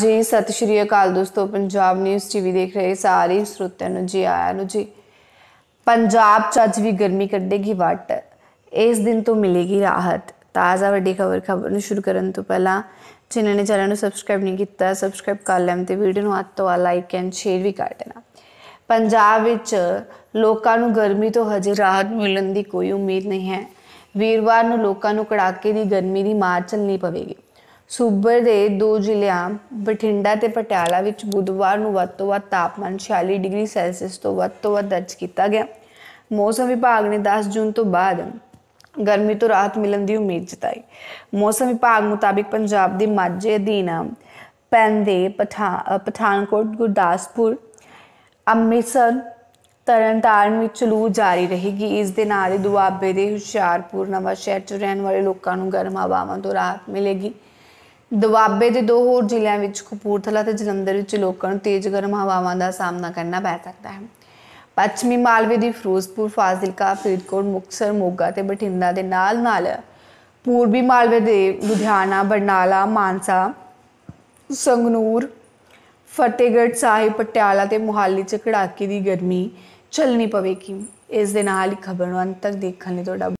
ਜੀ ਸਤਿ ਸ਼੍ਰੀ ਅਕਾਲ ਦੋਸਤੋ ਪੰਜਾਬ ਨਿਊਜ਼ ਟੀਵੀ ਦੇਖ ਰਹੇ ਸਾਰੇ ਸਰੋਤਿਆਂ ਨੂੰ ਜੀ ਆਇਆਂ ਨੂੰ ਜੀ ਪੰਜਾਬ ਚ ਅੱਜ ਵੀ ਗਰਮੀ ਕੱਢੇਗੀ ਵੱਟ ਇਸ ਦਿਨ ਤੋਂ ਮਿਲੇਗੀ ਰਾਹਤ ਤਾਜ਼ਾ ਵੱਡੀ ਖਬਰ ਖਬਰ ਨੂੰ ਸ਼ੁਰੂ ਕਰਨ ਤੋਂ ਪਹਿਲਾਂ ਜਿਨ੍ਹਾਂ ਨੇ ਚੈਨਲ ਨੂੰ ਸਬਸਕ੍ਰਾਈਬ ਨਹੀਂ ਕੀਤਾ ਸਬਸਕ੍ਰਾਈਬ ਕਰ ਲੈਣ ਤੇ ਵੀਡੀਓ ਨੂੰ ਹੱਥ ਤੋਂ ਆ ਲਾਈਕ ਐਂਡ ਸ਼ੇਅਰ ਵੀ ਕਰ ਦੇਣਾ ਪੰਜਾਬ ਵਿੱਚ ਲੋਕਾਂ ਨੂੰ ਗਰਮੀ ਤੋਂ ਹਜੇ ਰਾਹਤ ਮਿਲਣ ਦੀ ਕੋਈ ਉਮੀਦ ਨਹੀਂ ਹੈ ਵੀਰਵਾਰ ਨੂੰ ਲੋਕਾਂ ਨੂੰ ਕੜਾਕੇ ਦੀ ਗਰਮੀ ਦੀ ਮਾਰ ਚੱਲਣੀ ਪਵੇਗੀ ਸੂਬੇ ਦੇ ਦੋ ਜ਼ਿਲ੍ਹਿਆਂ ਬਠਿੰਡਾ ਤੇ ਪਟਿਆਲਾ ਵਿੱਚ ਬੁੱਧਵਾਰ ਨੂੰ ਵੱਧ ਤੋਂ ਵੱਧ ਤਾਪਮਾਨ 46 ਡਿਗਰੀ ਸੈਲਸੀਅਸ ਤੋਂ ਵੱਧ ਤੋਂ ਵੱਧ ਦਰਜ ਕੀਤਾ ਗਿਆ ਮੌਸਮ ਵਿਭਾਗ ਨੇ 10 ਜੂਨ ਤੋਂ ਬਾਅਦ ਗਰਮੀ ਤੋਂ ਰਾਹਤ ਮਿਲਣ ਦੀ ਉਮੀਦ ਜਤਾਈ ਮੌਸਮ ਵਿਭਾਗ ਮੁਤਾਬਿਕ ਪੰਜਾਬ ਦੇ ਮਾਝੇ ਅਧੀਨ ਪੈਂਦੇ ਪਠਾਨਕੋਟ ਗੁਰਦਾਸਪੁਰ ਅੰਮ੍ਰਿਤਸਰ ਤਰਨਤਾਰਨ ਵਿੱਚ ਲੂ ਜਾਰੀ ਰਹੇਗੀ ਇਸ ਦੇ ਨਾਲ ਹੀ ਦੁਆਬੇ ਦੇ ਹੁਸ਼ਿਆਰਪੁਰ ਨਵਾਂ ਸ਼ਹਿਰ ਚ ਰਹਿਣ ਵਾਲੇ ਲੋਕਾਂ ਨੂੰ ਗਰਮ ਹਵਾਵਾਂ ਤੋਂ ਰਾਹਤ ਮਿਲੇਗੀ ਦੁਆਬੇ ਦੇ ਦੋ ਹੋਰ ਜ਼ਿਲ੍ਹਿਆਂ ਵਿੱਚ ਕਪੂਰਥਲਾ ਤੇ ਜਲੰਧਰ ਵਿੱਚ ਲੋਕਾਂ ਨੂੰ ਤੇਜ਼ ਗਰਮ ਹਵਾਵਾਂ ਦਾ ਸਾਹਮਣਾ ਕਰਨਾ ਪੈ ਸਕਦਾ ਹੈ ਪੱਛਮੀ ਮਾਲਵੇ ਦੀ ਫਿਰੋਜ਼ਪੁਰ ਫਾਜ਼ਿਲਕਾ ਫਰੀਦਕੋਟ ਮੁਕਸਰ ਮੋਗਾ ਤੇ ਬਠਿੰਡਾ ਦੇ ਨਾਲ-ਨਾਲ ਪੂਰਬੀ ਮਾਲਵੇ ਦੇ ਲੁਧਿਆਣਾ ਬਰਨਾਲਾ ਮਾਨਸਾ ਸੰਗਨੂਰ ਫਤਿਹਗੜ੍ਹ ਸਾਹਿਬ ਪਟਿਆਲਾ ਤੇ ਮੁਹਾਲੀ 'ਚ ਕੜਾਕੀ ਦੀ ਗਰਮੀ ਚੱਲਣੀ ਪਵੇਗੀ ਇਸ ਦੇ ਨਾਲ ਹੀ ਖਬਰ ਨੂੰ ਅੰਤ ਤੱਕ ਦੇਖਣ ਲਈ ਤੁਹਾਡਾ